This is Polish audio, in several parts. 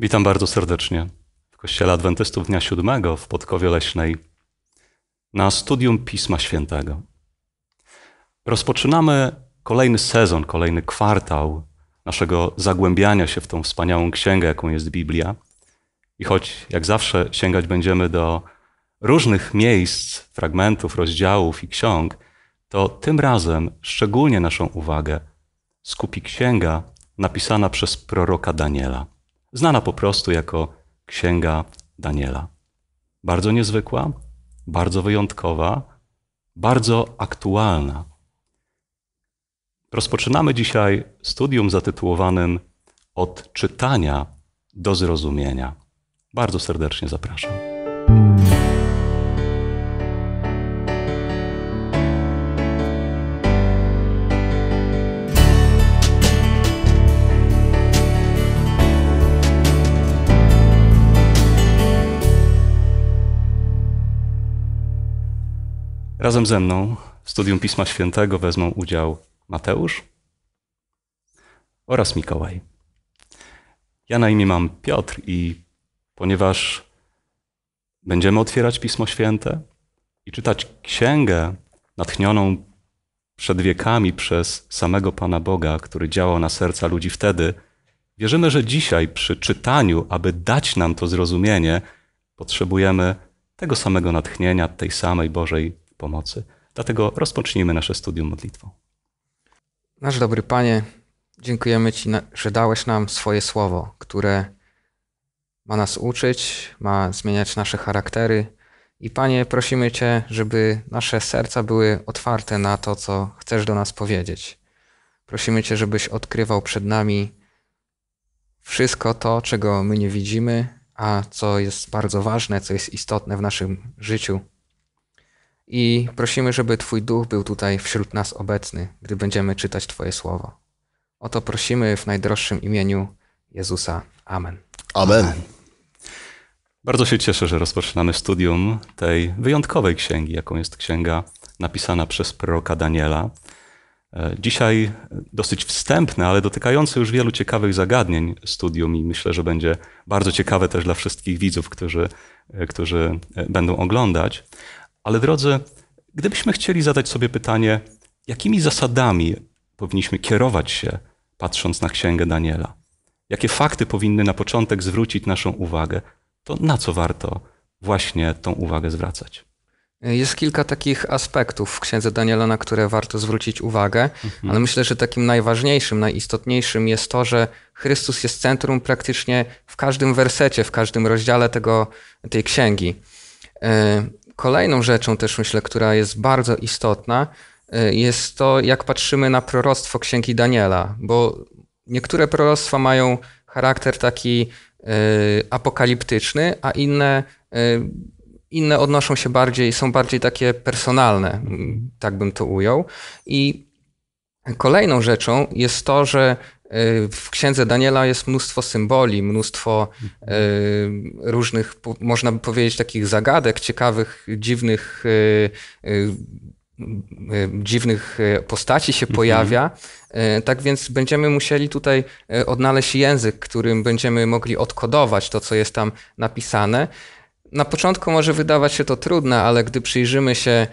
Witam bardzo serdecznie w Kościele Adwentystów Dnia Siódmego w Podkowie Leśnej na studium Pisma Świętego. Rozpoczynamy kolejny sezon, kolejny kwartał naszego zagłębiania się w tą wspaniałą księgę, jaką jest Biblia. I choć jak zawsze sięgać będziemy do różnych miejsc, fragmentów, rozdziałów i ksiąg, to tym razem szczególnie naszą uwagę skupi księga napisana przez proroka Daniela znana po prostu jako Księga Daniela. Bardzo niezwykła, bardzo wyjątkowa, bardzo aktualna. Rozpoczynamy dzisiaj studium zatytułowanym Od czytania do zrozumienia. Bardzo serdecznie zapraszam. Razem ze mną w studium Pisma Świętego wezmą udział Mateusz oraz Mikołaj. Ja na imię mam Piotr i ponieważ będziemy otwierać Pismo Święte i czytać księgę natchnioną przed wiekami przez samego Pana Boga, który działał na serca ludzi wtedy, wierzymy, że dzisiaj przy czytaniu, aby dać nam to zrozumienie, potrzebujemy tego samego natchnienia, tej samej Bożej pomocy. Dlatego rozpocznijmy nasze studium modlitwą. Nasz dobry Panie, dziękujemy Ci, że dałeś nam swoje słowo, które ma nas uczyć, ma zmieniać nasze charaktery. I Panie, prosimy Cię, żeby nasze serca były otwarte na to, co chcesz do nas powiedzieć. Prosimy Cię, żebyś odkrywał przed nami wszystko to, czego my nie widzimy, a co jest bardzo ważne, co jest istotne w naszym życiu i prosimy, żeby Twój duch był tutaj wśród nas obecny, gdy będziemy czytać Twoje słowo. O to prosimy w najdroższym imieniu Jezusa. Amen. Amen. Amen. Bardzo się cieszę, że rozpoczynamy studium tej wyjątkowej księgi, jaką jest księga napisana przez proroka Daniela. E, dzisiaj dosyć wstępne, ale dotykające już wielu ciekawych zagadnień studium i myślę, że będzie bardzo ciekawe też dla wszystkich widzów, którzy, e, którzy e, będą oglądać. Ale drodzy, gdybyśmy chcieli zadać sobie pytanie, jakimi zasadami powinniśmy kierować się, patrząc na Księgę Daniela? Jakie fakty powinny na początek zwrócić naszą uwagę? To na co warto właśnie tą uwagę zwracać? Jest kilka takich aspektów w księdze Daniela, na które warto zwrócić uwagę, mhm. ale myślę, że takim najważniejszym, najistotniejszym jest to, że Chrystus jest centrum praktycznie w każdym wersecie, w każdym rozdziale tego, tej księgi. E, Kolejną rzeczą też myślę, która jest bardzo istotna, y, jest to, jak patrzymy na proroctwo księgi Daniela, bo niektóre proroctwa mają charakter taki y, apokaliptyczny, a inne, y, inne odnoszą się bardziej, są bardziej takie personalne, mm, tak bym to ujął. I kolejną rzeczą jest to, że E, w księdze Daniela jest mnóstwo symboli, mnóstwo e, różnych, można by powiedzieć, takich zagadek, ciekawych, dziwnych, e, dziwnych postaci się mhm. pojawia. Tak więc będziemy musieli tutaj odnaleźć język, którym będziemy mogli odkodować to, co jest tam napisane na początku może wydawać się to trudne, ale gdy przyjrzymy się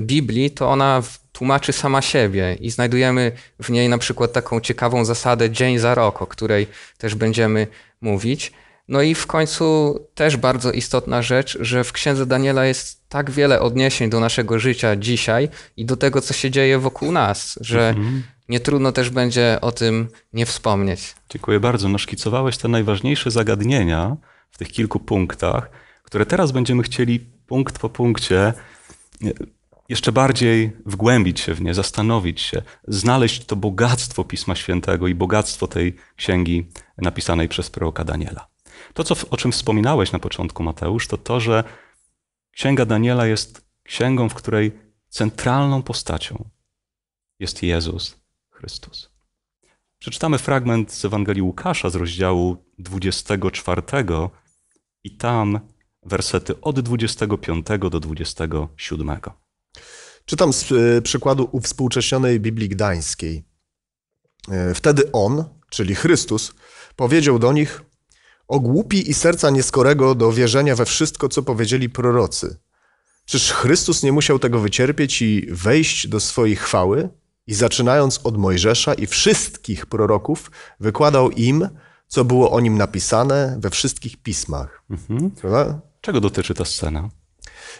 Biblii, to ona tłumaczy sama siebie i znajdujemy w niej na przykład taką ciekawą zasadę dzień za rok, o której też będziemy mówić. No i w końcu też bardzo istotna rzecz, że w księdze Daniela jest tak wiele odniesień do naszego życia dzisiaj i do tego, co się dzieje wokół nas, że mhm. nie trudno też będzie o tym nie wspomnieć. Dziękuję bardzo. Naszkicowałeś te najważniejsze zagadnienia w tych kilku punktach które teraz będziemy chcieli punkt po punkcie e, jeszcze bardziej wgłębić się w nie, zastanowić się, znaleźć to bogactwo Pisma Świętego i bogactwo tej księgi napisanej przez proroka Daniela. To, co, o czym wspominałeś na początku, Mateusz, to to, że księga Daniela jest księgą, w której centralną postacią jest Jezus Chrystus. Przeczytamy fragment z Ewangelii Łukasza z rozdziału 24 i tam wersety od 25 do 27. Czytam z e, przykładu uwspółcześnionej Biblii Gdańskiej. E, wtedy on, czyli Chrystus, powiedział do nich: O głupi i serca nieskorego do wierzenia we wszystko, co powiedzieli prorocy. Czyż Chrystus nie musiał tego wycierpieć i wejść do swojej chwały? I zaczynając od Mojżesza i wszystkich proroków, wykładał im, co było o nim napisane we wszystkich pismach. Mhm. Czego dotyczy ta scena?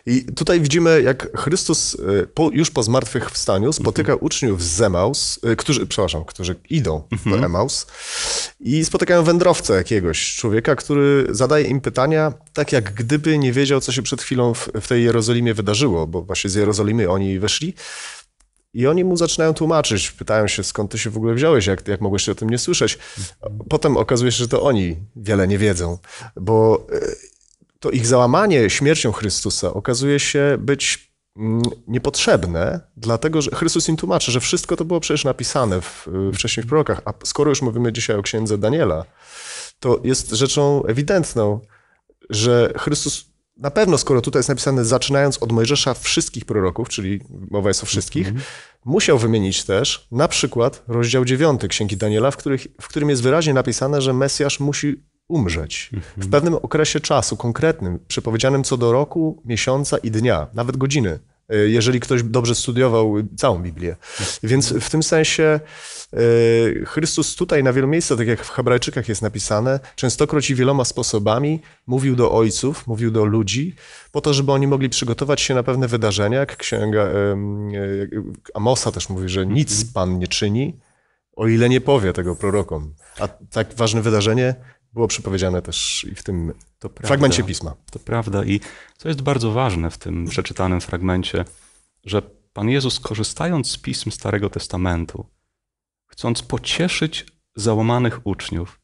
I tutaj widzimy, jak Chrystus e, po, już po zmartwychwstaniu spotyka mhm. uczniów z Emaus, e, którzy, przepraszam, którzy idą mhm. do Emaus i spotykają wędrowcę jakiegoś, człowieka, który zadaje im pytania, tak jak gdyby nie wiedział, co się przed chwilą w, w tej Jerozolimie wydarzyło, bo właśnie z Jerozolimy oni weszli I oni mu zaczynają tłumaczyć, pytają się, skąd ty się w ogóle wziąłeś, jak, jak mogłeś o tym nie słyszeć. Mhm. Potem okazuje się, że to oni wiele nie wiedzą, bo e, to ich załamanie śmiercią Chrystusa okazuje się być mm, niepotrzebne, dlatego że Chrystus im tłumaczy, że wszystko to było przecież napisane w, y, w wcześniejszych prorokach, a skoro już mówimy dzisiaj o księdze Daniela, to jest rzeczą ewidentną, że Chrystus na pewno, skoro tutaj jest napisane, zaczynając od Mojżesza wszystkich proroków, czyli mowa jest o wszystkich, mm -hmm. musiał wymienić też na przykład rozdział 9 Księgi Daniela, w, których, w którym jest wyraźnie napisane, że Mesjasz musi umrzeć. W mhm. pewnym okresie czasu konkretnym, przepowiedzianym co do roku, miesiąca i dnia, nawet godziny, e, jeżeli ktoś dobrze studiował całą Biblię. Więc w tym sensie e, Chrystus tutaj na wielu miejscach, tak jak w Hebrajczykach jest napisane, częstokroć i wieloma sposobami mówił do ojców, mówił do ludzi, po to, żeby oni mogli przygotować się na pewne wydarzenia. Jak księga e, Amosa też mówi, że nic mhm. Pan nie czyni, o ile nie powie tego prorokom. A tak ważne wydarzenie było przepowiedziane też i w tym to fragmencie prawda, pisma. To prawda. I co jest bardzo ważne w tym przeczytanym fragmencie, że Pan Jezus, korzystając z pism Starego Testamentu, chcąc pocieszyć załamanych uczniów,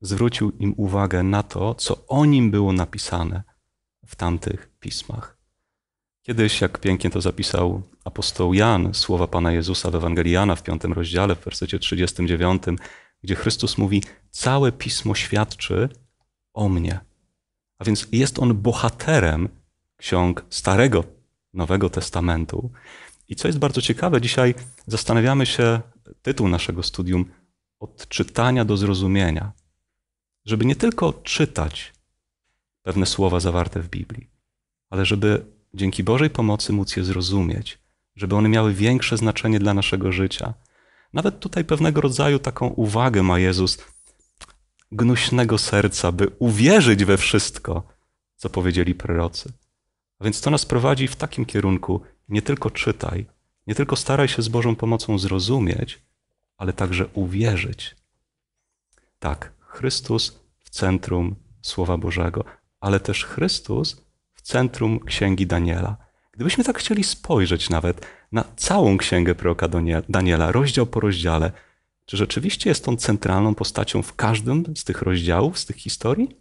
zwrócił im uwagę na to, co o nim było napisane w tamtych pismach. Kiedyś, jak pięknie to zapisał apostoł Jan, słowa Pana Jezusa w Ewangelii Jana w piątym rozdziale, w wersecie 39, gdzie Chrystus mówi: Całe pismo świadczy o mnie. A więc jest on bohaterem ksiąg Starego, Nowego Testamentu. I co jest bardzo ciekawe, dzisiaj zastanawiamy się, tytuł naszego studium, od czytania do zrozumienia. Żeby nie tylko czytać pewne słowa zawarte w Biblii, ale żeby dzięki Bożej pomocy móc je zrozumieć, żeby one miały większe znaczenie dla naszego życia nawet tutaj pewnego rodzaju taką uwagę ma Jezus gnuśnego serca, by uwierzyć we wszystko, co powiedzieli prorocy. A więc to nas prowadzi w takim kierunku, nie tylko czytaj, nie tylko staraj się z Bożą pomocą zrozumieć, ale także uwierzyć. Tak, Chrystus w centrum Słowa Bożego, ale też Chrystus w centrum Księgi Daniela. Gdybyśmy tak chcieli spojrzeć nawet na całą księgę proroka Daniela, rozdział po rozdziale, czy rzeczywiście jest on centralną postacią w każdym z tych rozdziałów, z tych historii?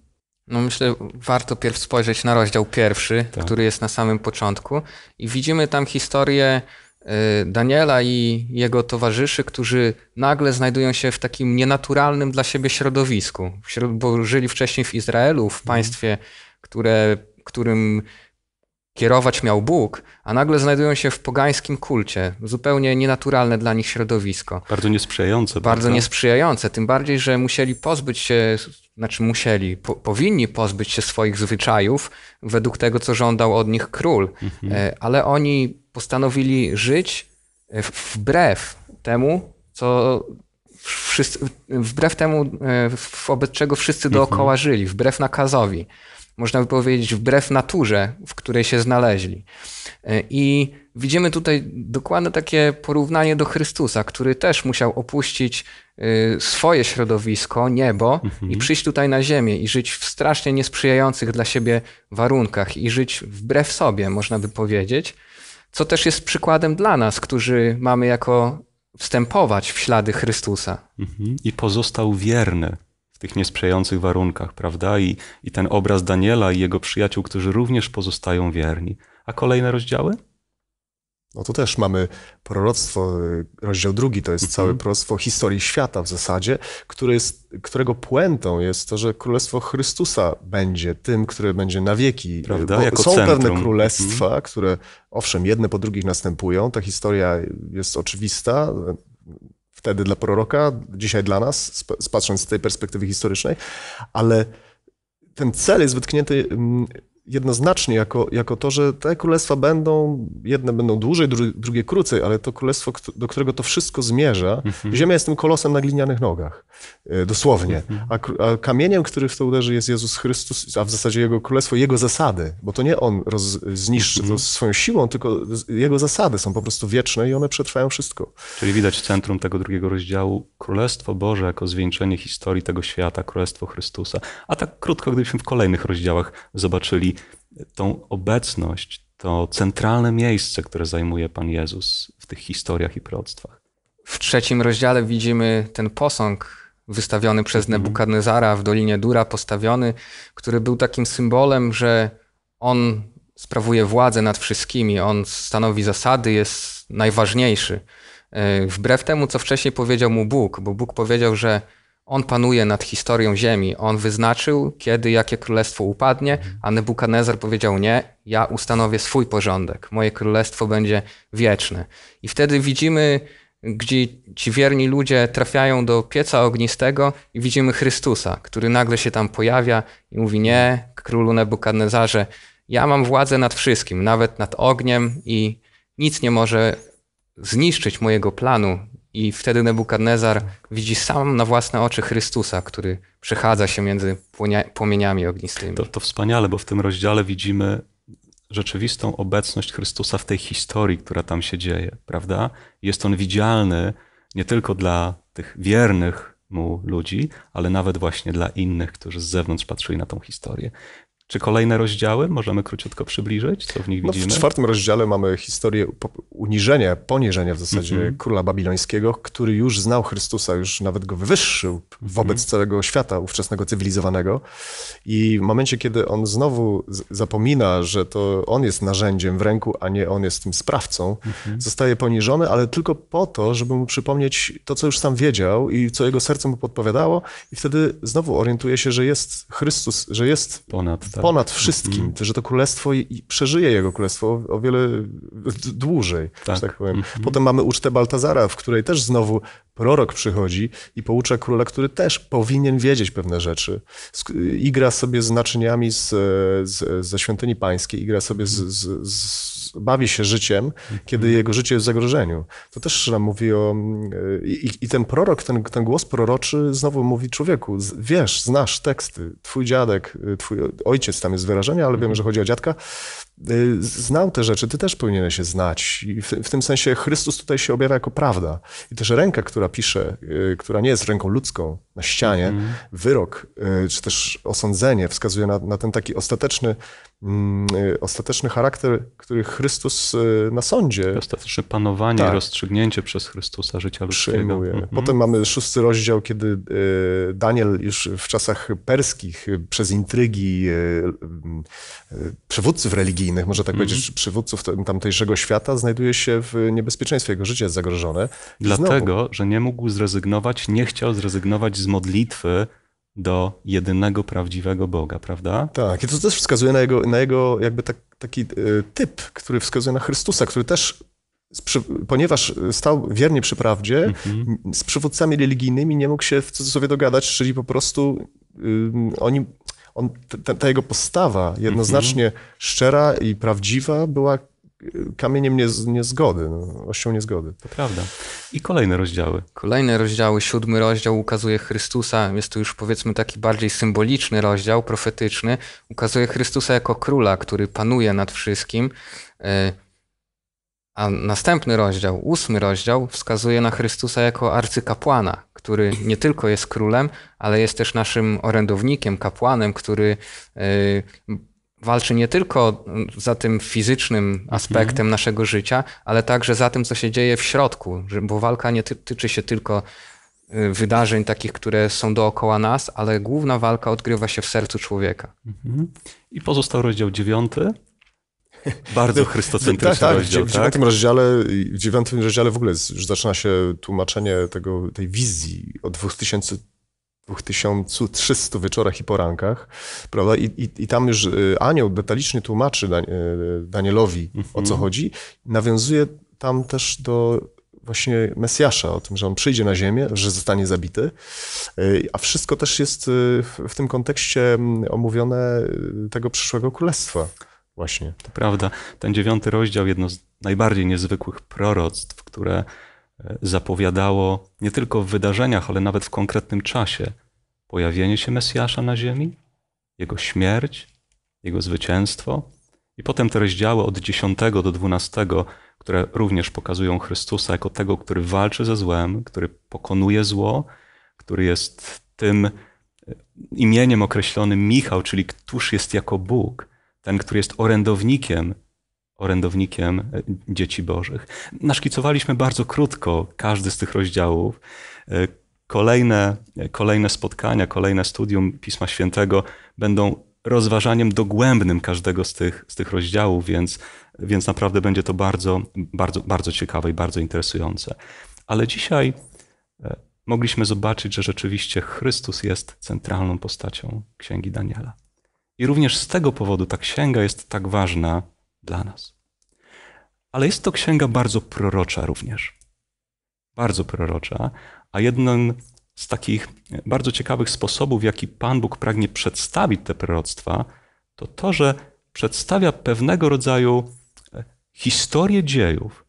No myślę, warto pierw spojrzeć na rozdział pierwszy, tak. który jest na samym początku i widzimy tam historię y, Daniela i jego towarzyszy, którzy nagle znajdują się w takim nienaturalnym dla siebie środowisku, bo żyli wcześniej w Izraelu, w mhm. państwie, które, którym kierować miał Bóg, a nagle znajdują się w pogańskim kulcie, zupełnie nienaturalne dla nich środowisko. Bardzo niesprzyjające. Bardzo niesprzyjające, tym bardziej, że musieli pozbyć się, znaczy musieli, po, powinni pozbyć się swoich zwyczajów według tego, co żądał od nich król, mhm. E, ale oni postanowili żyć e, wbrew temu, co wszyscy, wbrew temu, e, wobec czego wszyscy mhm. dookoła mhm. żyli, wbrew nakazowi można by powiedzieć, wbrew naturze, w której się znaleźli. E, I widzimy tutaj dokładne takie porównanie do Chrystusa, który też musiał opuścić e, swoje środowisko, niebo mhm. i przyjść tutaj na ziemię i żyć w strasznie niesprzyjających dla siebie warunkach i żyć wbrew sobie, można by powiedzieć. Co też jest przykładem dla nas, którzy mamy jako wstępować w ślady Chrystusa. Mhm. I pozostał wierny w tych niesprzyjających warunkach, prawda? I, I ten obraz Daniela i jego przyjaciół, którzy również pozostają wierni. A kolejne rozdziały? No to też mamy proroctwo, y, rozdział drugi, to jest mm całe proroctwo historii świata w zasadzie, które jest, którego puentą jest to, że Królestwo Chrystusa będzie tym, które będzie na wieki. Prawda? Jako są centrum. pewne królestwa, mhm. które owszem, jedne po drugich następują, ta historia jest oczywista, wtedy dla proroka, dzisiaj dla nas, patrząc z tej perspektywy historycznej, ale ten cel jest wytknięty mm, jednoznacznie jako, jako to, że te królestwa będą, jedne będą dłużej, dru, drugie krócej, ale to królestwo, do którego to wszystko zmierza, mhm. ziemia jest tym kolosem na glinianych nogach, e, dosłownie, mhm. a, a, kamieniem, który w to uderzy jest Jezus Chrystus, a w zasadzie Jego królestwo, Jego zasady, bo to nie On roz, zniszczy mhm. to swoją siłą, tylko Jego zasady są po prostu wieczne i one przetrwają wszystko. Czyli widać w centrum tego drugiego rozdziału Królestwo Boże jako zwieńczenie historii tego świata, Królestwo Chrystusa, a tak krótko, gdybyśmy w kolejnych rozdziałach zobaczyli tą obecność, to centralne miejsce, które zajmuje Pan Jezus w tych historiach i proroctwach. W trzecim rozdziale widzimy ten posąg wystawiony przez mhm. Nebukadnezara w Dolinie Dura, postawiony, który był takim symbolem, że on sprawuje władzę nad wszystkimi, on stanowi zasady, jest najważniejszy. E, wbrew temu, co wcześniej powiedział mu Bóg, bo Bóg powiedział, że on panuje nad historią Ziemi. On wyznaczył, kiedy jakie królestwo upadnie, a Nebukadnezar powiedział: Nie, ja ustanowię swój porządek. Moje królestwo będzie wieczne. I wtedy widzimy, gdzie ci wierni ludzie trafiają do pieca ognistego i widzimy Chrystusa, który nagle się tam pojawia i mówi: Nie, królu Nebukadnezarze, ja mam władzę nad wszystkim, nawet nad ogniem, i nic nie może zniszczyć mojego planu, i wtedy Nebukadnezar widzi sam na własne oczy Chrystusa, który przechadza się między płomieniami ognistymi. To, to wspaniale, bo w tym rozdziale widzimy rzeczywistą obecność Chrystusa w tej historii, która tam się dzieje, prawda? Jest on widzialny nie tylko dla tych wiernych mu ludzi, ale nawet właśnie dla innych, którzy z zewnątrz patrzyli na tą historię. Czy kolejne rozdziały możemy króciutko przybliżyć, co w nich widzimy? No w czwartym rozdziale mamy historię uniżenia, poniżenia w zasadzie mm -hmm. króla babilońskiego, który już znał Chrystusa, już nawet go wywyższył wobec mm -hmm. całego świata ówczesnego cywilizowanego. I w momencie, kiedy on znowu zapomina, że to on jest narzędziem w ręku, a nie on jest tym sprawcą, mm -hmm. zostaje poniżony, ale tylko po to, żeby mu przypomnieć to, co już sam wiedział i co jego serce mu podpowiadało, i wtedy znowu orientuje się, że jest Chrystus, że jest ponad. Tak. Tak. ponad wszystkim, mm. że to królestwo i, przeżyje jego królestwo o, wiele dłużej, tak. że tak, tak powiem. Mm. Potem mamy ucztę Baltazara, w której też znowu prorok przychodzi i poucza króla, który też powinien wiedzieć pewne rzeczy. Igra sobie z naczyniami z, z, ze świątyni pańskiej, igra sobie z, z, z, bawi się życiem, kiedy mhm. jego życie jest w zagrożeniu. To też nam mówi o... I, i ten prorok, ten, ten głos proroczy znowu mówi człowieku, wiesz, znasz teksty, twój dziadek, y, twój ojciec tam jest wyrażenie, ale wiemy, mhm. że chodzi o dziadka, Y, znał te rzeczy, ty też powinieneś się znać. I w, w, tym sensie Chrystus tutaj się objawia jako prawda. I też ręka, która pisze, y, która nie jest ręką ludzką na ścianie, mm -hmm. wyrok y, czy też osądzenie wskazuje na, na ten taki ostateczny Mm, y, ostateczny charakter, który Chrystus y, na sądzie. Ostateczne panowanie, tak. rozstrzygnięcie przez Chrystusa życia ludzkiego. Mhm. Potem mamy szósty rozdział, kiedy y, Daniel już w czasach perskich przez intrygi przywódców religijnych, może tak mhm. powiedzieć, przywódców tamtejszego świata, znajduje się w niebezpieczeństwie. Jego życie jest zagrożone. Dlatego, znowu... że nie mógł zrezygnować, nie chciał zrezygnować z modlitwy do jedynego prawdziwego Boga, prawda? Tak, i to też wskazuje na jego, na jego jakby tak, taki e, typ, który wskazuje na Chrystusa, który też, ponieważ stał wiernie przy prawdzie, mhm. z przywódcami religijnymi nie mógł się w cudzysłowie dogadać, czyli po prostu um, oni on, ta, ta, jego postawa jednoznacznie mm -hmm. szczera i prawdziwa była kamieniem niezgody, no, ością niezgody. To prawda. I kolejne rozdziały. Kolejne rozdziały. Siódmy rozdział ukazuje Chrystusa. Jest to już powiedzmy taki bardziej symboliczny rozdział, profetyczny. Ukazuje Chrystusa jako króla, który panuje nad wszystkim. E, a następny rozdział, ósmy rozdział, wskazuje na Chrystusa jako arcykapłana, który nie tylko jest królem, ale jest też naszym orędownikiem, kapłanem, który e, walczy nie tylko za tym fizycznym mhm. aspektem mhm. naszego życia, ale także za tym, co się dzieje w środku, bo walka nie tyczy się tylko y, wydarzeń takich, które są dookoła nas, ale główna walka odgrywa się w sercu człowieka. Mhm. I pozostał rozdział dziewiąty. Bardzo no, chrystocentryczny tak, tak, rozdział. W, tak? dziewiątym tak? rozdziale, w dziewiątym rozdziale w ogóle zaczyna się tłumaczenie tego, tej wizji od 2000 2300 wieczorach i porankach, prawda? I, i, i tam już y, anioł detalicznie tłumaczy y, Danielowi, mm -hmm. o co mhm. chodzi. Nawiązuje tam też do właśnie Mesjasza, o tym, że on przyjdzie na ziemię, że zostanie zabity. Y, a wszystko też jest w tym kontekście mm, omówione tego przyszłego królestwa. Właśnie. To prawda. Ten dziewiąty rozdział, jedno z najbardziej niezwykłych proroctw, które zapowiadało nie tylko w wydarzeniach, ale nawet w konkretnym czasie pojawienie się Mesjasza na ziemi, jego śmierć, jego zwycięstwo. I potem te rozdziały od 10 do 12, które również pokazują Chrystusa jako tego, który walczy ze złem, który pokonuje zło, który jest tym e, imieniem określonym Michał, czyli któż jest jako Bóg, ten, który jest orędownikiem orędownikiem e, dzieci bożych. Naszkicowaliśmy bardzo krótko każdy z tych rozdziałów. E, kolejne, e, kolejne spotkania, kolejne studium Pisma Świętego będą rozważaniem dogłębnym każdego z tych, z tych rozdziałów, więc, więc naprawdę będzie to bardzo, bardzo, bardzo ciekawe i bardzo interesujące. Ale dzisiaj mogliśmy zobaczyć, że rzeczywiście Chrystus jest centralną postacią Księgi Daniela. I również z tego powodu ta księga jest tak ważna dla nas. Ale jest to księga bardzo prorocza również. Bardzo prorocza, a jednym z takich bardzo ciekawych sposobów, w jaki Pan Bóg pragnie przedstawić te proroctwa, to to, że przedstawia pewnego rodzaju e, historię dziejów,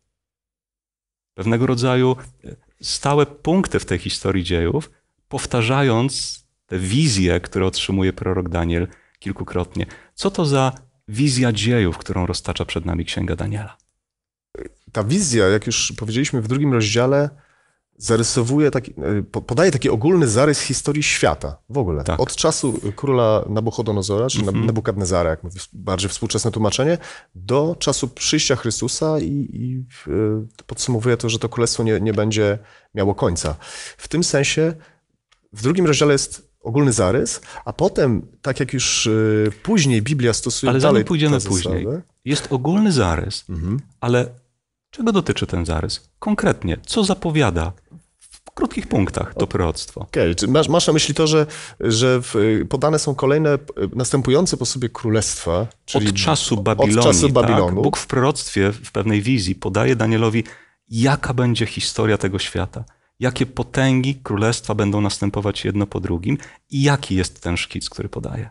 pewnego rodzaju e, stałe punkty w tej historii dziejów, powtarzając te wizje, które otrzymuje prorok Daniel kilkukrotnie. Co to za wizja dziejów, którą roztacza przed nami Księga Daniela. Ta wizja, jak już powiedzieliśmy w drugim rozdziale, zarysowuje, taki, e, podaje taki ogólny zarys historii świata w ogóle. Tak. Od czasu króla Nabuchodonozora, czy mm -hmm. Nabukadnezara, jak mówię, bardziej współczesne tłumaczenie, do czasu przyjścia Chrystusa i, i e, podsumowuje to, że to królestwo nie, nie będzie miało końca. W tym sensie w drugim rozdziale jest ogólny zarys, a potem, tak jak już e, później Biblia stosuje Ale zanim pójdziemy później, jest ogólny zarys, mhm. ale czego dotyczy ten zarys? Konkretnie, co zapowiada w krótkich punktach to proroctwo. Okej, masz, masz na myśli to, że, że w, e, podane są kolejne e, następujące po sobie królestwa, czyli od czasu Od czasu tak? Babilonu. Tak? Bóg w proroctwie, w pewnej wizji podaje Danielowi, jaka będzie historia tego świata jakie potęgi królestwa będą następować jedno po drugim i jaki jest ten szkic, który podaje.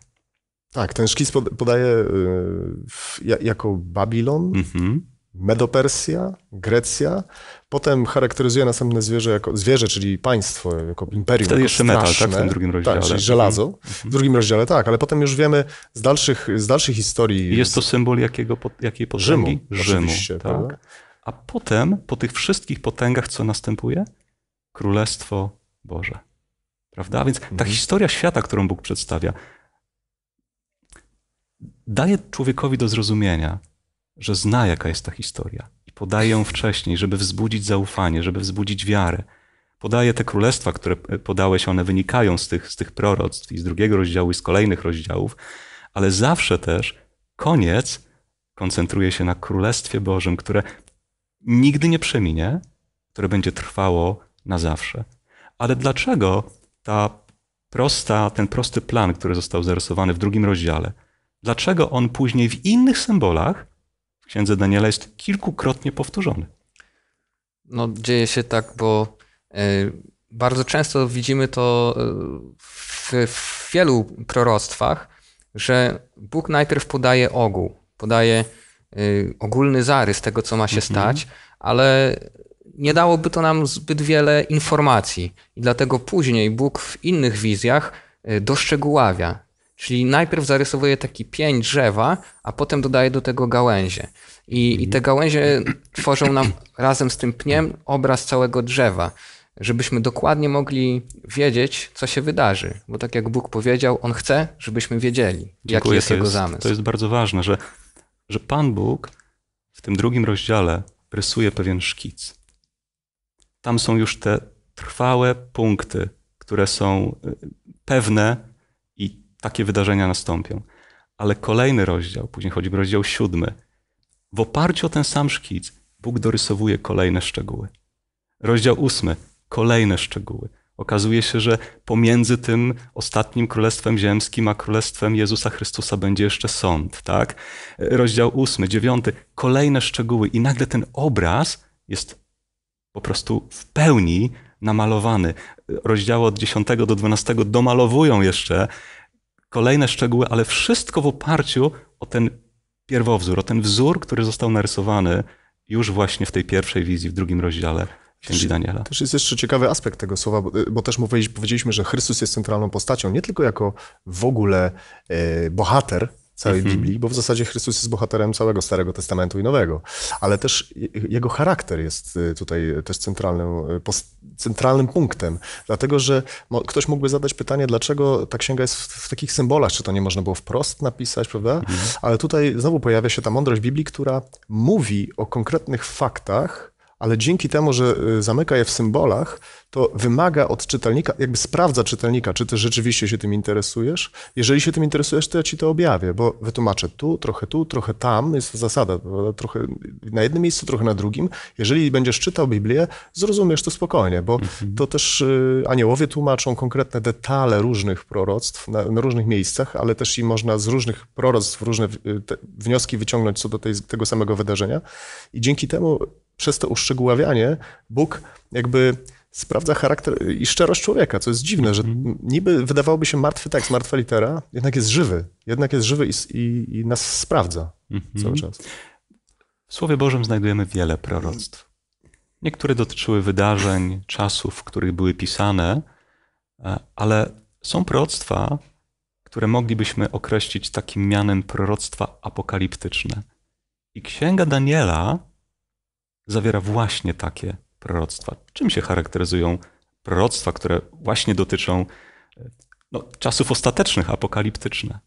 Tak, ten szkic podaje y, jako Babilon, mhm. Medopersja, Grecja, potem charakteryzuje następne zwierzę, jako, zwierzę czyli państwo, jako imperium. Wtedy jako jeszcze straszne. metal, tak, w tym drugim rozdziale. Tak, czyli mhm. żelazo. W mhm. drugim rozdziale, tak, ale potem już wiemy z dalszych, z dalszych historii. Jest to symbol jakiego, jakiej potęgi? Rzymu. Rzymu, tak. A potem, po tych wszystkich potęgach, co następuje? Królestwo Boże. Prawda? Więc ta mhm. historia świata, którą Bóg przedstawia, daje człowiekowi do zrozumienia, że zna, jaka jest ta historia i podaje ją wcześniej, żeby wzbudzić zaufanie, żeby wzbudzić wiarę. Podaje te królestwa, które e, podałeś, one wynikają z tych, z tych proroctw i z drugiego rozdziału i z kolejnych rozdziałów, ale zawsze też koniec koncentruje się na Królestwie Bożym, które nigdy nie przeminie, które będzie trwało na zawsze. Ale dlaczego ta prosta, ten prosty plan, który został zarysowany w drugim rozdziale, dlaczego on później w innych symbolach w księdze Daniela jest kilkukrotnie powtórzony? No, dzieje się tak, bo e, bardzo często widzimy to e, w, w wielu proroctwach, że Bóg najpierw podaje ogół, podaje e, ogólny zarys tego, co ma się mhm. stać, ale nie dałoby to nam zbyt wiele informacji. I dlatego później Bóg w innych wizjach e, doszczegóławia. Czyli najpierw zarysowuje taki pień drzewa, a potem dodaje do tego gałęzie. I, I te gałęzie tworzą nam razem z tym pniem obraz całego drzewa, żebyśmy dokładnie mogli wiedzieć, co się wydarzy. Bo tak jak Bóg powiedział, On chce, żebyśmy wiedzieli, jaki jest to Jego jest, zamysł. To jest bardzo ważne, że, że Pan Bóg w tym drugim rozdziale rysuje pewien szkic tam są już te trwałe punkty, które są y, pewne i takie wydarzenia nastąpią. Ale kolejny rozdział, później chodzi o rozdział siódmy. W oparciu o ten sam szkic Bóg dorysowuje kolejne szczegóły. Rozdział ósmy, kolejne szczegóły. Okazuje się, że pomiędzy tym ostatnim królestwem ziemskim a królestwem Jezusa Chrystusa będzie jeszcze sąd, tak? Rozdział ósmy, dziewiąty, kolejne szczegóły i nagle ten obraz jest po prostu w pełni namalowany. Rozdziały od 10 do 12 domalowują jeszcze kolejne szczegóły, ale wszystko w oparciu o ten pierwowzór, o ten wzór, który został narysowany już właśnie w tej pierwszej wizji, w drugim rozdziale. Księgi Daniela. Też jest jeszcze ciekawy aspekt tego słowa, bo, bo też mówiliśmy, powiedzieliśmy, że Chrystus jest centralną postacią, nie tylko jako w ogóle e, bohater, całej mhm. Biblii, bo w zasadzie Chrystus jest bohaterem całego Starego Testamentu i Nowego. Ale też jego charakter jest y, tutaj też centralnym, y, centralnym punktem, dlatego że ktoś mógłby zadać pytanie, dlaczego ta księga jest w, w takich symbolach, czy to nie można było wprost napisać, prawda? Mhm. Ale tutaj znowu pojawia się ta mądrość Biblii, która mówi o konkretnych faktach, ale dzięki temu, że y, zamyka je w symbolach, to wymaga od czytelnika, jakby sprawdza czytelnika, czy ty rzeczywiście się tym interesujesz. Jeżeli się tym interesujesz, to ja ci to objawię, bo wytłumaczę tu, trochę tu, trochę tam, jest to zasada, trochę na jednym miejscu, trochę na drugim. Jeżeli będziesz czytał Biblię, zrozumiesz to spokojnie, bo mhm. to też y, aniołowie tłumaczą konkretne detale różnych proroctw na, na, różnych miejscach, ale też i można z różnych proroctw różne y, wnioski wyciągnąć co do tej, tego samego wydarzenia. I dzięki temu przez to uszczegóławianie Bóg jakby sprawdza charakter i szczerość człowieka, co jest dziwne, że mhm. niby wydawałoby się martwy tekst, martwa litera, jednak jest żywy, jednak jest żywy i, i, i nas sprawdza mhm. cały czas. W Słowie Bożym znajdujemy wiele proroctw. Niektóre dotyczyły wydarzeń, czasów, w których były pisane, e, ale są proroctwa, które moglibyśmy określić takim mianem proroctwa apokaliptyczne. I księga Daniela zawiera właśnie takie proroctwa. Czym się charakteryzują proroctwa, które właśnie dotyczą e, no, czasów ostatecznych, apokaliptyczne?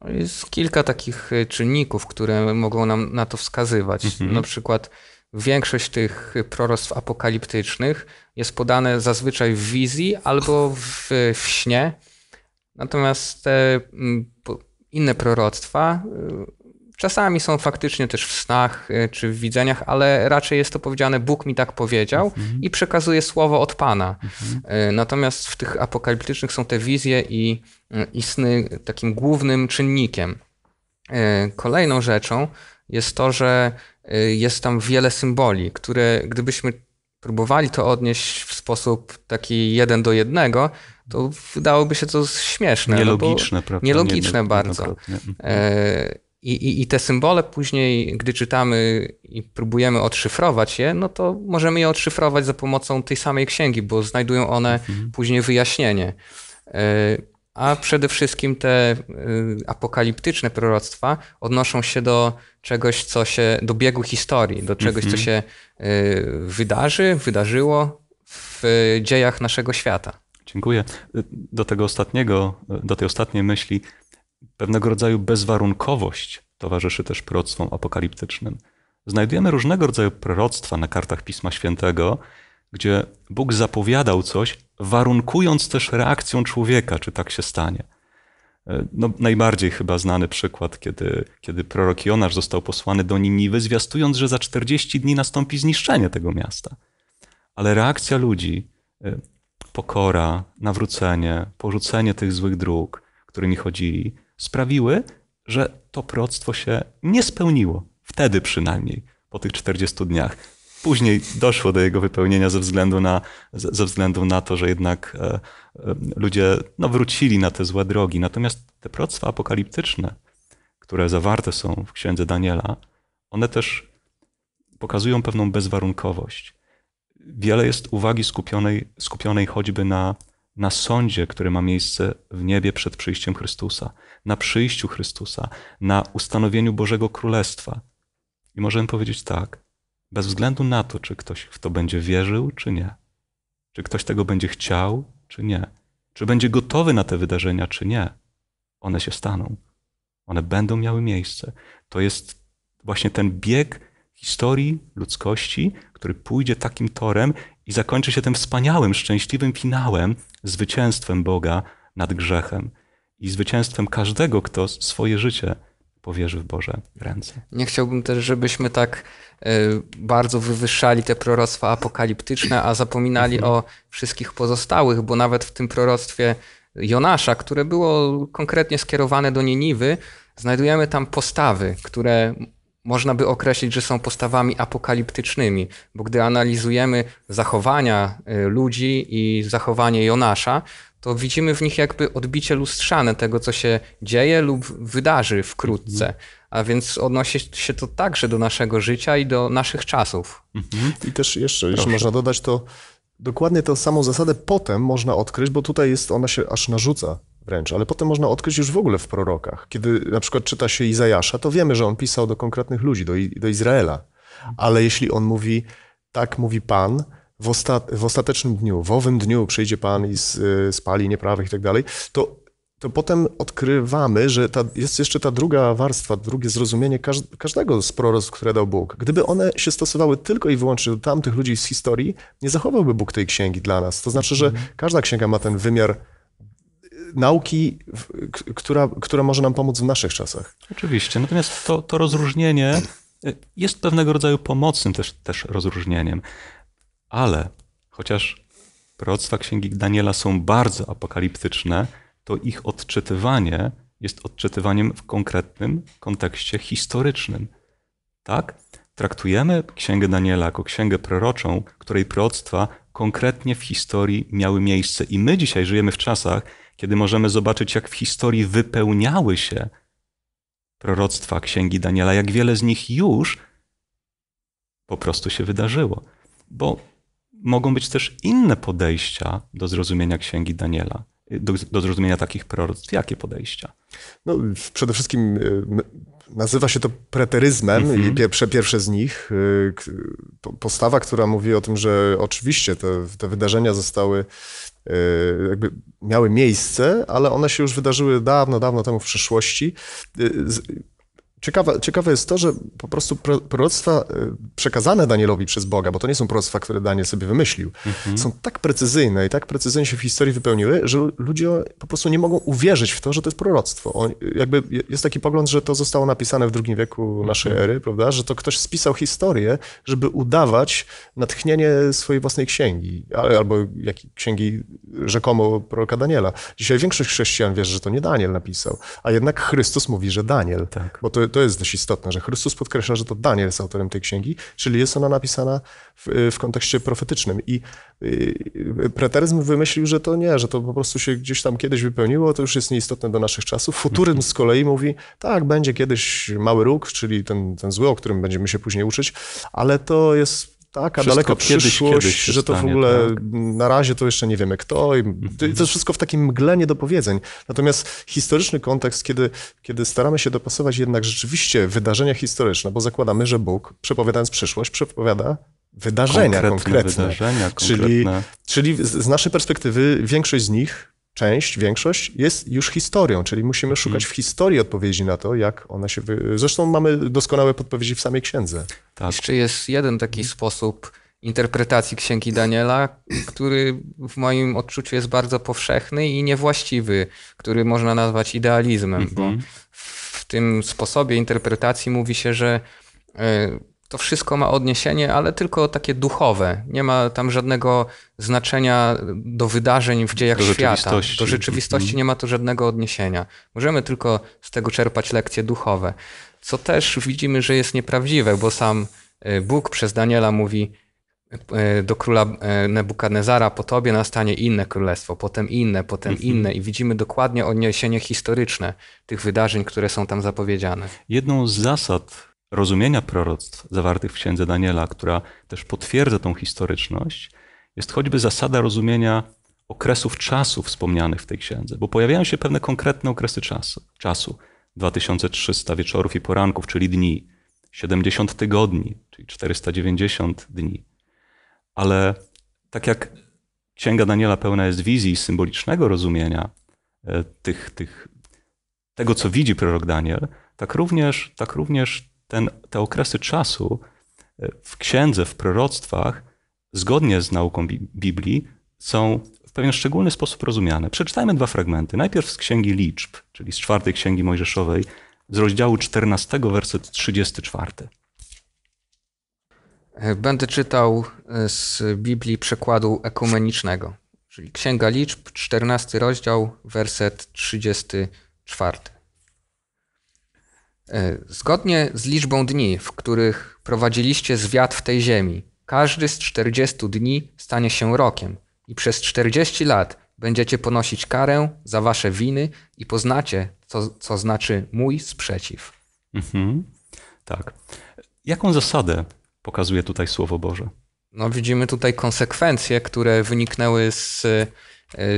No, jest kilka takich e, czynników, które mogą nam na to wskazywać. Mhm. Na przykład większość tych proroctw apokaliptycznych jest podane zazwyczaj w wizji albo w, e, w śnie. Natomiast te inne proroctwa Czasami są faktycznie też w snach e, czy w widzeniach, ale raczej jest to powiedziane, Bóg mi tak powiedział mhm. i przekazuje słowo od Pana. Mhm. E, natomiast w tych apokaliptycznych są te wizje i, e, i sny takim głównym czynnikiem. Kolejną rzeczą jest to, że jest tam wiele symboli, które gdybyśmy próbowali to odnieść w sposób taki jeden do jednego, to wydałoby się to śmieszne. No nielogiczne, prawda? Nielogiczne bardzo. Mhm. I, i, I, te symbole później, gdy czytamy i próbujemy odszyfrować je, no to możemy je odszyfrować za pomocą tej samej księgi, bo znajdują one mhm. później wyjaśnienie. E, a przede wszystkim te e, apokaliptyczne proroctwa odnoszą się do czegoś, co się, do biegu historii, do czegoś, mhm. co się e, wydarzy, wydarzyło w dziejach naszego świata. Dziękuję. Do tego ostatniego, do tej ostatniej myśli pewnego rodzaju bezwarunkowość towarzyszy też proroctwom apokaliptycznym. Znajdujemy różnego rodzaju proroctwa na kartach Pisma Świętego, gdzie Bóg zapowiadał coś, warunkując też reakcją człowieka, czy tak się stanie. E, no, najbardziej chyba znany przykład, kiedy, kiedy prorok Jonasz został posłany do Niniwy, zwiastując, że za 40 dni nastąpi zniszczenie tego miasta. Ale reakcja ludzi, e, pokora, nawrócenie, porzucenie tych złych dróg, którymi chodzili, sprawiły, że to proctwo się nie spełniło. Wtedy przynajmniej, po tych 40 dniach. Później doszło do jego wypełnienia ze względu na, ze względu na to, że jednak e, e, ludzie no, wrócili na te złe drogi. Natomiast te proctwa apokaliptyczne, które zawarte są w księdze Daniela, one też pokazują pewną bezwarunkowość. Wiele jest uwagi skupionej, skupionej choćby na na sądzie, który ma miejsce w niebie przed przyjściem Chrystusa, na przyjściu Chrystusa, na ustanowieniu Bożego Królestwa. I możemy powiedzieć tak, bez względu na to, czy ktoś w to będzie wierzył, czy nie, czy ktoś tego będzie chciał, czy nie, czy będzie gotowy na te wydarzenia, czy nie, one się staną. One będą miały miejsce. To jest właśnie ten bieg historii ludzkości, który pójdzie takim torem i zakończy się tym wspaniałym, szczęśliwym finałem zwycięstwem Boga nad grzechem i zwycięstwem każdego, kto swoje życie powierzy w Boże ręce. Nie chciałbym też, żebyśmy tak e, bardzo wywyższali te proroctwa apokaliptyczne, a zapominali mhm. o wszystkich pozostałych, bo nawet w tym proroctwie Jonasza, które było konkretnie skierowane do Niniwy, znajdujemy tam postawy, które można by określić, że są postawami apokaliptycznymi, bo gdy analizujemy zachowania y, ludzi i zachowanie Jonasza, to widzimy w nich jakby odbicie lustrzane tego, co się dzieje lub wydarzy wkrótce. Mhm. A więc odnosi się to także do naszego życia i do naszych czasów. Mhm. I też jeszcze, jeszcze można dodać to, dokładnie tę samą zasadę potem można odkryć, bo tutaj jest ona się aż narzuca wręcz, ale potem można odkryć już w ogóle w prorokach. Kiedy na przykład czyta się Izajasza, to wiemy, że on pisał do konkretnych ludzi, do, do Izraela. Ale jeśli on mówi, tak mówi Pan, w, ostat w ostatecznym dniu, w owym dniu przyjdzie Pan i spali nieprawych i tak dalej, to, to potem odkrywamy, że ta, jest jeszcze ta druga warstwa, drugie zrozumienie każ każdego z proroc, które dał Bóg. Gdyby one się stosowały tylko i wyłącznie do tamtych ludzi z historii, nie zachowałby Bóg tej księgi dla nas. To znaczy, że mhm. każda księga ma ten wymiar nauki, która, która może nam pomóc w naszych czasach. Oczywiście, natomiast to, to rozróżnienie jest pewnego rodzaju pomocnym też, też rozróżnieniem, ale chociaż proroctwa Księgi Daniela są bardzo apokaliptyczne, to ich odczytywanie jest odczytywaniem w konkretnym kontekście historycznym. Tak? Traktujemy Księgę Daniela jako księgę proroczą, której proroctwa konkretnie w historii miały miejsce. I my dzisiaj żyjemy w czasach, kiedy możemy zobaczyć, jak w historii wypełniały się proroctwa księgi Daniela, jak wiele z nich już po prostu się wydarzyło. Bo mogą być też inne podejścia do zrozumienia księgi Daniela. Do, do, zrozumienia takich proroctw? Jakie podejścia? No, przede wszystkim y, nazywa się to preteryzmem, mm -hmm. pierwsze, pierwsze z nich. Y, postawa, która mówi o tym, że oczywiście te, te wydarzenia zostały E, jakby miały miejsce, ale one się już wydarzyły dawno, dawno temu w przeszłości. E, Ciekawe, ciekawe jest to, że po prostu proroctwa y, przekazane Danielowi przez Boga, bo to nie są proroctwa, które Daniel sobie wymyślił, mhm. są tak precyzyjne i tak precyzyjnie się w historii wypełniły, że ludzie po prostu nie mogą uwierzyć w to, że to jest proroctwo. On, y, jakby jest taki pogląd, że to zostało napisane w drugim wieku naszej mhm. ery, prawda? że to ktoś spisał historię, żeby udawać natchnienie swojej własnej księgi albo jak, księgi rzekomo proroka Daniela. Dzisiaj większość chrześcijan wierzy, że to nie Daniel napisał, a jednak Chrystus mówi, że Daniel, tak. bo to, to jest dość istotne, że Chrystus podkreśla, że to Daniel jest autorem tej księgi, czyli jest ona napisana w, w kontekście profetycznym. I y, preteryzm wymyślił, że to nie, że to po prostu się gdzieś tam kiedyś wypełniło, to już jest nieistotne do naszych czasów. Futurym z kolei mówi, tak, będzie kiedyś mały róg, czyli ten, ten zły, o którym będziemy się później uczyć, ale to jest tak, a daleko przyszłość, kiedyś, że to stanie, w ogóle tak? na razie to jeszcze nie wiemy kto. I to jest wszystko w takim mgle niedopowiedzeń. Natomiast historyczny kontekst, kiedy, kiedy staramy się dopasować jednak rzeczywiście wydarzenia historyczne, bo zakładamy, że Bóg, przepowiadając przyszłość, przepowiada wydarzenia konkretne. konkretne. Wydarzenia czyli, konkretne. czyli z naszej perspektywy większość z nich część, większość jest już historią, czyli musimy mhm. szukać w historii odpowiedzi na to, jak ona się. Wy... Zresztą mamy doskonałe podpowiedzi w samej księdze. Tak. Jeszcze jest jeden taki mhm. sposób interpretacji Księgi Daniela, który w moim odczuciu jest bardzo powszechny i niewłaściwy, który można nazwać idealizmem, bo mhm. w tym sposobie interpretacji mówi się, że e, to wszystko ma odniesienie, ale tylko takie duchowe. Nie ma tam żadnego znaczenia do wydarzeń w dziejach do świata. Do rzeczywistości mhm. nie ma to żadnego odniesienia. Możemy tylko z tego czerpać lekcje duchowe co też widzimy, że jest nieprawdziwe, bo sam e, Bóg przez Daniela mówi e, do króla e, Nebukadnezara, po tobie nastanie inne królestwo, potem inne, potem mhm. inne i widzimy dokładnie odniesienie historyczne tych wydarzeń, które są tam zapowiedziane. Jedną z zasad rozumienia proroctw zawartych w księdze Daniela, która też potwierdza tą historyczność, jest choćby zasada rozumienia okresów czasu wspomnianych w tej księdze, bo pojawiają się pewne konkretne okresy czasu. czasu. 2300 wieczorów i poranków, czyli dni, 70 tygodni, czyli 490 dni. Ale tak jak Księga Daniela pełna jest wizji symbolicznego rozumienia e, tych, tych, tego, co widzi prorok Daniel, tak również, tak również ten, te okresy czasu e, w księdze, w proroctwach, zgodnie z nauką Biblii, są pewien szczególny sposób rozumiane. Przeczytajmy dwa fragmenty. Najpierw z Księgi Liczb, czyli z czwartej Księgi Mojżeszowej, z rozdziału 14, werset 34. Będę czytał e, z Biblii przekładu ekumenicznego, czyli Księga Liczb, 14 rozdział, werset 34. E, zgodnie z liczbą dni, w których prowadziliście zwiat w tej ziemi, każdy z 40 dni stanie się rokiem, i przez 40 lat będziecie ponosić karę za wasze winy i poznacie, co, co znaczy mój sprzeciw. Mhm. Tak. Jaką zasadę pokazuje tutaj Słowo Boże? No, widzimy tutaj konsekwencje, które wyniknęły z e,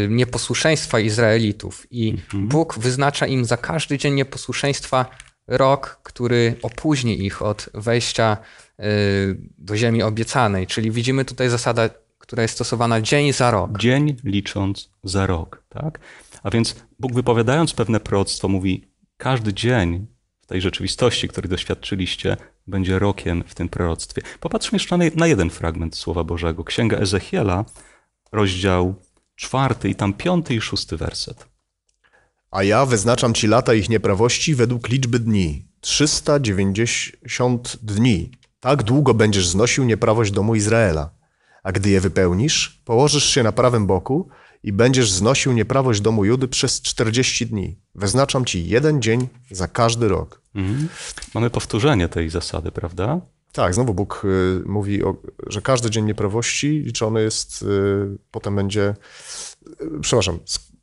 nieposłuszeństwa Izraelitów. I mhm. Bóg wyznacza im za każdy dzień nieposłuszeństwa rok, który opóźni ich od wejścia e, do ziemi obiecanej. Czyli widzimy tutaj zasadę która jest stosowana dzień za rok. Dzień licząc za rok, tak? A więc Bóg wypowiadając pewne proroctwo mówi, każdy dzień w tej rzeczywistości, której doświadczyliście, będzie rokiem w tym proroctwie. Popatrzmy jeszcze na jeden fragment Słowa Bożego. Księga Ezechiela, rozdział czwarty i tam piąty i szósty werset. A ja wyznaczam ci lata ich nieprawości według liczby dni. 390 dni. Tak długo będziesz znosił nieprawość domu Izraela a gdy je wypełnisz, położysz się na prawym boku i będziesz znosił nieprawość domu Judy przez 40 dni. Wyznaczam ci jeden dzień za każdy rok. Mhm. Mamy powtórzenie tej zasady, prawda? Tak, znowu Bóg y, mówi, że każdy dzień nieprawości liczony jest, y, potem będzie, y, przepraszam,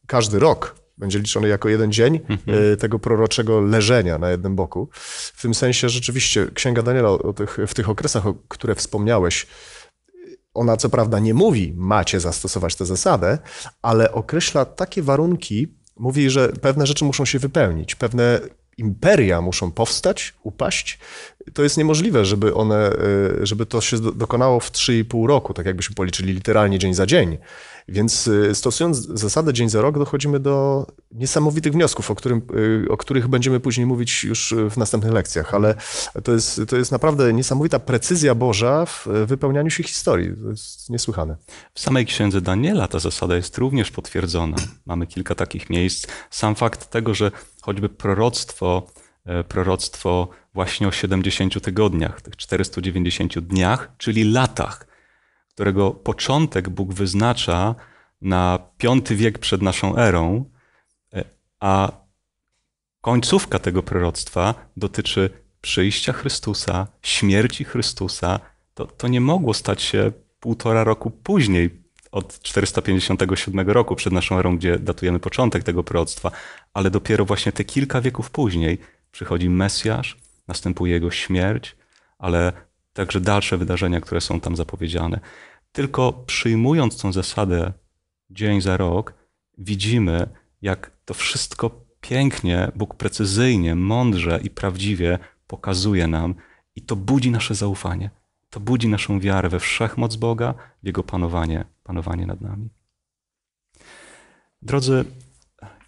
każdy rok będzie liczony jako jeden dzień mhm. tego proroczego leżenia na jednym boku. W tym sensie rzeczywiście Księga Daniela o tych, w tych okresach, o które wspomniałeś, ona co prawda nie mówi, macie zastosować tę zasadę, ale określa takie warunki, mówi, że pewne rzeczy muszą się wypełnić, pewne imperia muszą powstać, upaść. To jest niemożliwe, żeby one, e, żeby to się dokonało w 3,5 roku, tak jakbyśmy policzyli literalnie dzień za dzień. Więc y, stosując zasadę dzień za rok, dochodzimy do niesamowitych wniosków, o, którym, y, o których będziemy później mówić już y, w następnych lekcjach, ale to jest, to jest naprawdę niesamowita precyzja Boża w wypełnianiu się historii. To jest niesłychane. W samej księdze Daniela ta zasada jest również potwierdzona. Mamy kilka takich miejsc. Sam fakt tego, że choćby proroctwo, e, proroctwo właśnie o 70 tygodniach, tych 490 dniach, czyli latach, którego początek Bóg wyznacza na V wiek przed naszą erą, e, a końcówka tego proroctwa dotyczy przyjścia Chrystusa, śmierci Chrystusa. To, to nie mogło stać się półtora roku później, od 457 roku przed naszą erą, gdzie datujemy początek tego proroctwa, ale dopiero właśnie te kilka wieków później przychodzi Mesjasz, następuje jego śmierć, ale także dalsze wydarzenia, które są tam zapowiedziane. Tylko przyjmując tą zasadę dzień za rok, widzimy, jak to wszystko pięknie, Bóg precyzyjnie, mądrze i prawdziwie pokazuje nam, i to budzi nasze zaufanie. To budzi naszą wiarę we wszechmoc Boga, w Jego panowanie, panowanie nad nami. Drodzy,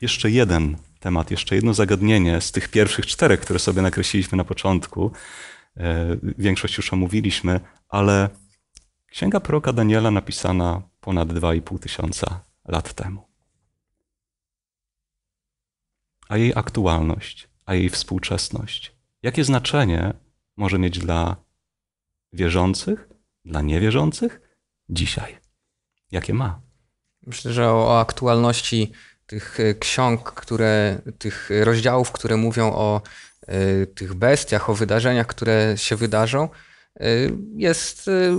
jeszcze jeden temat, jeszcze jedno zagadnienie z tych pierwszych czterech, które sobie nakreśliliśmy na początku, E, większość już omówiliśmy, ale Księga proroka Daniela napisana ponad 2,5 tysiąca lat temu. A jej aktualność, a jej współczesność, jakie znaczenie może mieć dla wierzących, dla niewierzących dzisiaj? Jakie ma? Myślę, że o, o aktualności tych e, ksiąg, które, tych rozdziałów, które mówią o Y, tych bestiach, o wydarzeniach, które się wydarzą, y, jest y,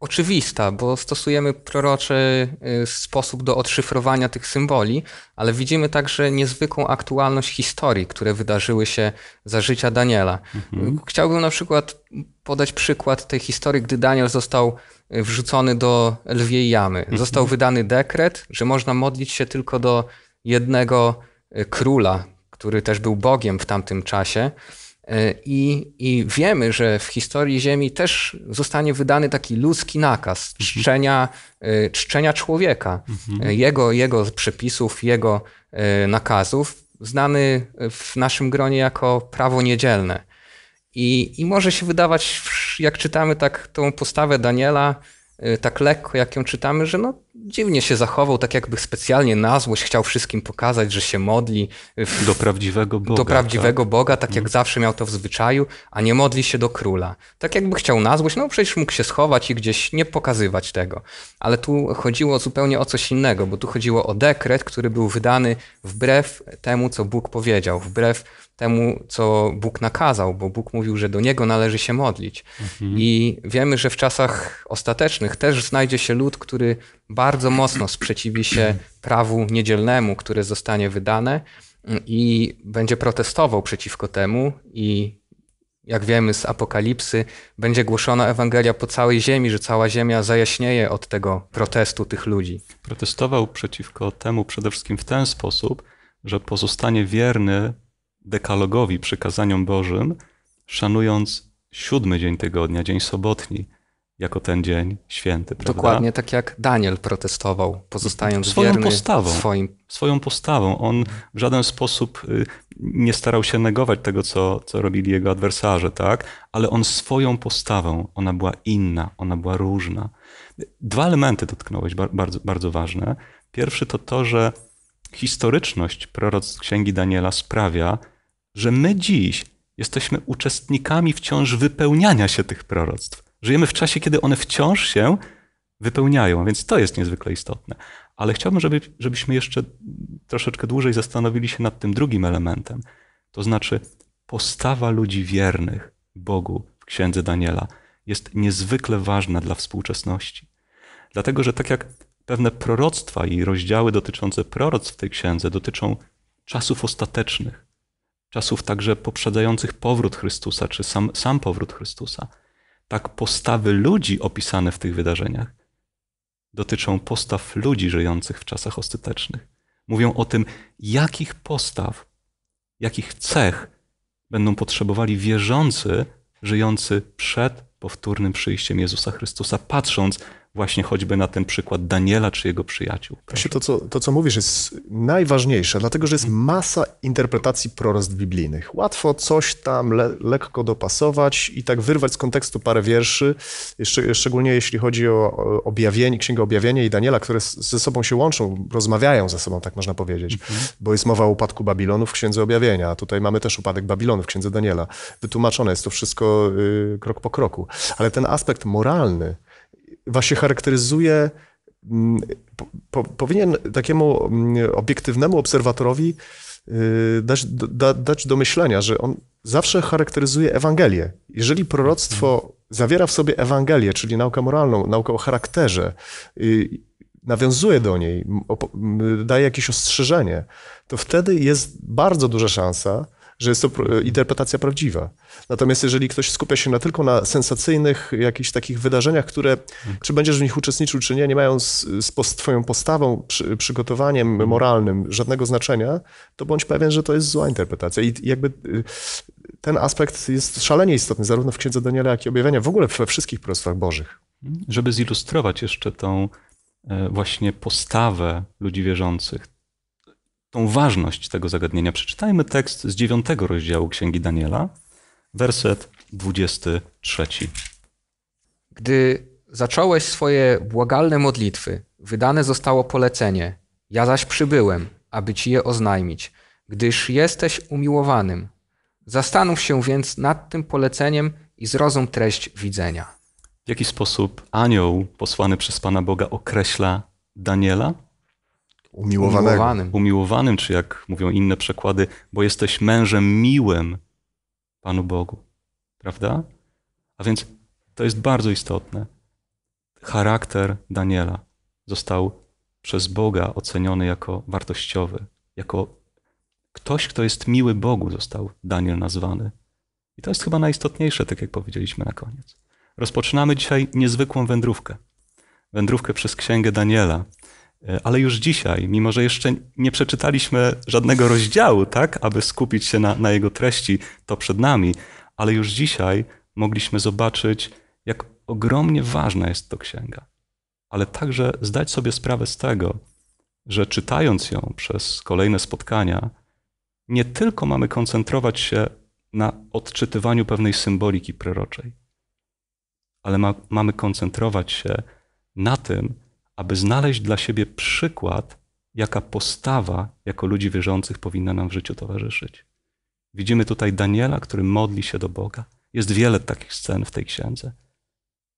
oczywista, bo stosujemy proroczy sposób do odszyfrowania tych symboli, ale widzimy także niezwykłą aktualność historii, które wydarzyły się za życia Daniela. Mhm. Chciałbym na przykład podać przykład tej historii, gdy Daniel został wrzucony do lwiej jamy. Mhm. Został mhm. wydany dekret, że można modlić się tylko do jednego króla, który też był Bogiem w tamtym czasie. E, I, I, wiemy, że w historii Ziemi też zostanie wydany taki ludzki nakaz mhm. czczenia, e, czczenia człowieka, mhm. e, jego, jego przepisów, jego nakazów, znany w naszym gronie jako prawo niedzielne. I, I może się wydawać, jak czytamy tak tą postawę Daniela, tak lekko, jak ją czytamy, że no dziwnie się zachował, tak jakby specjalnie na złość chciał wszystkim pokazać, że się modli. W, do prawdziwego Boga. Do prawdziwego tak? Boga, tak mhm. jak hmm. zawsze miał to w zwyczaju, a nie modli się do króla. Tak jakby chciał na złość, no przecież mógł się schować i gdzieś nie pokazywać tego. Ale tu chodziło zupełnie o coś innego, bo tu chodziło o dekret, który był wydany wbrew temu, co Bóg powiedział, wbrew temu, co Bóg nakazał, bo Bóg mówił, że do Niego należy się modlić. Mhm. I wiemy, że w czasach ostatecznych też znajdzie się lud, który bardzo mocno sprzeciwi się prawu niedzielnemu, które zostanie wydane mm, i będzie protestował przeciwko temu i jak wiemy z Apokalipsy, będzie głoszona Ewangelia po całej ziemi, że cała ziemia zajaśnieje od tego protestu tych ludzi. Protestował przeciwko temu przede wszystkim w ten sposób, że pozostanie wierny dekalogowi, przykazaniom Bożym, szanując siódmy dzień tygodnia, dzień sobotni, jako ten dzień święty. Prawda? Dokładnie tak jak Daniel protestował, pozostając swoją wierny postawą, swoim... Swoją postawą. On w żaden sposób y, nie starał się negować tego, co, co robili jego adwersarze, tak? ale on swoją postawą, ona była inna, ona była różna. Dwa elementy dotknąłeś, bardzo, bardzo ważne. Pierwszy to to, że historyczność proroc Księgi Daniela sprawia, że my dziś jesteśmy uczestnikami wciąż wypełniania się tych proroctw. Żyjemy w czasie, kiedy one wciąż się wypełniają, więc to jest niezwykle istotne. Ale chciałbym, żeby, żebyśmy jeszcze troszeczkę dłużej zastanowili się nad tym drugim elementem, to znaczy postawa ludzi wiernych Bogu w Księdze Daniela jest niezwykle ważna dla współczesności. Dlatego, że tak jak pewne proroctwa i rozdziały dotyczące proroctw w tej księdze dotyczą czasów ostatecznych, czasów także poprzedzających powrót Chrystusa, czy sam, sam powrót Chrystusa, tak postawy ludzi opisane w tych wydarzeniach dotyczą postaw ludzi żyjących w czasach ostatecznych. Mówią o tym, jakich postaw, jakich cech będą potrzebowali wierzący żyjący przed powtórnym przyjściem Jezusa Chrystusa, patrząc właśnie choćby na ten przykład Daniela czy jego przyjaciół. To, co, to, co mówisz, jest najważniejsze, dlatego że jest masa interpretacji prorost biblijnych. Łatwo coś tam le, lekko dopasować i tak wyrwać z kontekstu parę wierszy, jeszcze, szczególnie jeśli chodzi o, o objawienie, Księgę Objawienia i Daniela, które ze sobą się łączą, rozmawiają ze sobą, tak można powiedzieć, mhm. bo jest mowa o upadku Babilonu w Księdze Objawienia, a tutaj mamy też upadek Babilonu w Księdze Daniela. Wytłumaczone jest to wszystko y, krok po kroku. Ale ten aspekt moralny, właśnie charakteryzuje mm, po, powinien takiemu mm, obiektywnemu obserwatorowi y, dać, da, dać do myślenia, że on zawsze charakteryzuje Ewangelię. Jeżeli proroctwo mhm. zawiera w sobie Ewangelię, czyli naukę moralną, naukę o charakterze, y, nawiązuje do niej, daje jakieś ostrzeżenie, to wtedy jest bardzo duża szansa, że jest to interpretacja prawdziwa. Natomiast jeżeli ktoś skupia się na, tylko na sensacyjnych jakichś takich wydarzeniach, które, czy będziesz w nich uczestniczył, czy nie, nie mają z, z twoją postawą, przy, przygotowaniem mhm. moralnym żadnego znaczenia, to bądź pewien, że to jest zła interpretacja. I jakby y, ten aspekt jest szalenie istotny, zarówno w Księdze Daniela, jak i Objawienia, w ogóle we wszystkich proroctwach bożych. Żeby zilustrować jeszcze tą e, właśnie postawę ludzi wierzących, tą ważność tego zagadnienia, przeczytajmy tekst z dziewiątego rozdziału Księgi Daniela, werset 23. Gdy zacząłeś swoje błagalne modlitwy, wydane zostało polecenie. Ja zaś przybyłem, aby ci je oznajmić, gdyż jesteś umiłowanym. Zastanów się więc nad tym poleceniem i zrozum treść widzenia. W jaki sposób anioł posłany przez Pana Boga określa Daniela? umiłowanego. Umiłowanym. umiłowanym, czy jak mówią inne przekłady, bo jesteś mężem miłym Panu Bogu. Prawda? A więc to jest bardzo istotne. Charakter Daniela został przez Boga oceniony jako wartościowy, jako ktoś, kto jest miły Bogu, został Daniel nazwany. I to jest chyba najistotniejsze, tak jak powiedzieliśmy na koniec. Rozpoczynamy dzisiaj niezwykłą wędrówkę. Wędrówkę przez Księgę Daniela. E, ale już dzisiaj, mimo że jeszcze nie przeczytaliśmy żadnego rozdziału, tak, aby skupić się na, na jego treści, to przed nami, ale już dzisiaj mogliśmy zobaczyć, jak ogromnie ważna jest to księga. Ale także zdać sobie sprawę z tego, że czytając ją przez kolejne spotkania, nie tylko mamy koncentrować się na odczytywaniu pewnej symboliki proroczej, ale ma, mamy koncentrować się na tym, aby znaleźć dla siebie przykład, jaka postawa jako ludzi wierzących powinna nam w życiu towarzyszyć. Widzimy tutaj Daniela, który modli się do Boga. Jest wiele takich scen w tej księdze.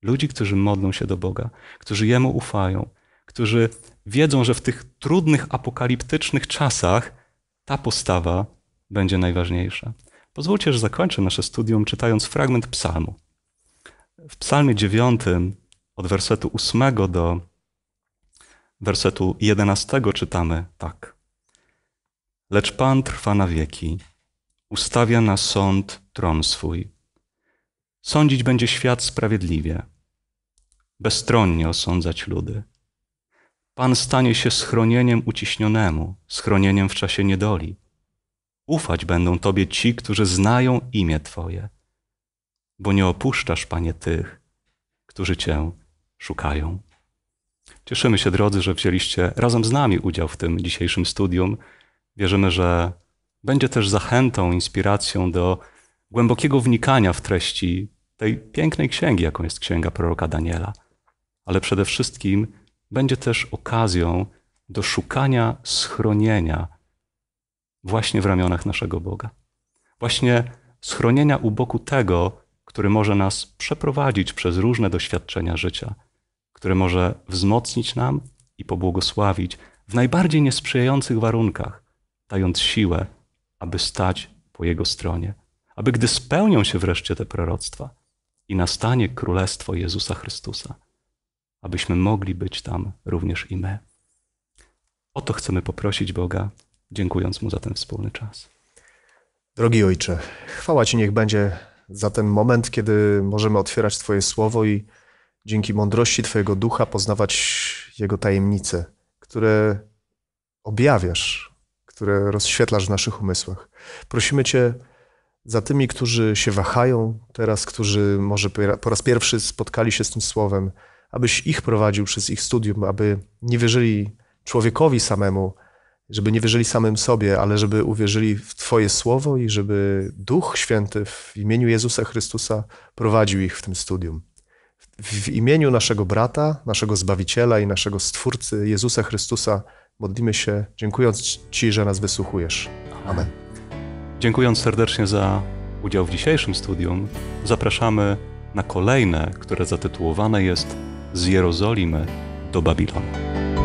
Ludzi, którzy modlą się do Boga, którzy Jemu ufają, którzy wiedzą, że w tych trudnych, apokaliptycznych czasach ta postawa będzie najważniejsza. Pozwólcie, że zakończę nasze studium czytając fragment psalmu. W psalmie dziewiątym, od wersetu ósmego do wersetu 11 czytamy tak. Lecz Pan trwa na wieki, ustawia na sąd tron swój. Sądzić będzie świat sprawiedliwie, bezstronnie osądzać ludy. Pan stanie się schronieniem uciśnionemu, schronieniem w czasie niedoli. Ufać będą Tobie ci, którzy znają imię Twoje, bo nie opuszczasz, Panie, tych, którzy Cię szukają. Cieszymy się, drodzy, że wzięliście razem z nami udział w tym dzisiejszym studium. Wierzymy, że będzie też zachętą, inspiracją do głębokiego wnikania w treści tej pięknej księgi, jaką jest księga proroka Daniela. Ale przede wszystkim będzie też okazją do szukania schronienia właśnie w ramionach naszego Boga. Właśnie schronienia u boku tego, który może nas przeprowadzić przez różne doświadczenia życia które może wzmocnić nam i pobłogosławić w najbardziej niesprzyjających warunkach, dając siłę, aby stać po Jego stronie, aby gdy spełnią się wreszcie te proroctwa i nastanie Królestwo Jezusa Chrystusa, abyśmy mogli być tam również i my. O to chcemy poprosić Boga, dziękując Mu za ten wspólny czas. Drogi Ojcze, chwała Ci niech będzie za ten moment, kiedy możemy otwierać Twoje słowo i dzięki mądrości Twojego ducha poznawać Jego tajemnice, które objawiasz, które rozświetlasz w naszych umysłach. Prosimy Cię za tymi, którzy się wahają teraz, którzy może po raz pierwszy spotkali się z tym słowem, abyś ich prowadził przez ich studium, aby nie wierzyli człowiekowi samemu, żeby nie wierzyli samym sobie, ale żeby uwierzyli w Twoje słowo i żeby Duch Święty w imieniu Jezusa Chrystusa prowadził ich w tym studium. W imieniu naszego brata, naszego Zbawiciela i naszego Stwórcy Jezusa Chrystusa modlimy się, dziękując Ci, że nas wysłuchujesz. Amen. Dziękując serdecznie za udział w dzisiejszym studium, zapraszamy na kolejne, które zatytułowane jest Z Jerozolimy do Babilonu.